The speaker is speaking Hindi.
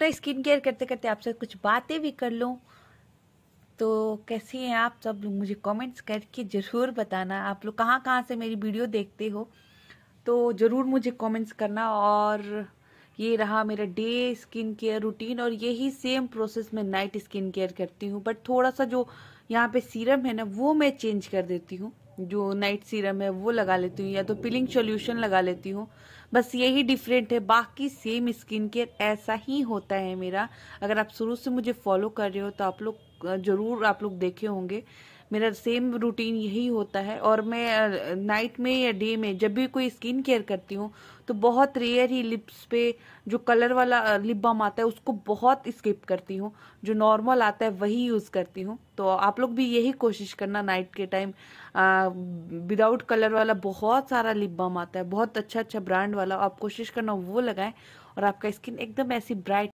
अपना तो स्किन केयर करते करते आपसे कुछ बातें भी कर लूँ तो कैसी हैं आप सब लोग मुझे कमेंट्स करके ज़रूर बताना आप लोग कहाँ कहाँ से मेरी वीडियो देखते हो तो ज़रूर मुझे कमेंट्स करना और ये रहा मेरा डे स्किन केयर रूटीन और यही सेम प्रोसेस मैं नाइट स्किन केयर करती हूँ बट थोड़ा सा जो यहाँ पे सीरम है ना वो मैं चेंज कर देती हूँ जो नाइट सीरम है वो लगा लेती हूँ या तो पिलिंग सोल्यूशन लगा लेती हूँ बस यही डिफरेंट है बाकी सेम स्किन केयर ऐसा ही होता है मेरा अगर आप शुरू से मुझे फॉलो कर रहे हो तो आप लोग ज़रूर आप लोग देखे होंगे मेरा सेम रूटीन यही होता है और मैं नाइट में या डे में जब भी कोई स्किन केयर करती हूँ तो बहुत रेयर ही लिप्स पे जो कलर वाला लिप बाम आता है उसको बहुत स्किप करती हूँ जो नॉर्मल आता है वही यूज़ करती हूँ तो आप लोग भी यही कोशिश करना नाइट के टाइम विदाउट कलर वाला बहुत सारा लिप बाम आता है बहुत अच्छा अच्छा ब्रांड वाला आप कोशिश करना वो लगाएं और आपका स्किन एकदम ऐसी ब्राइट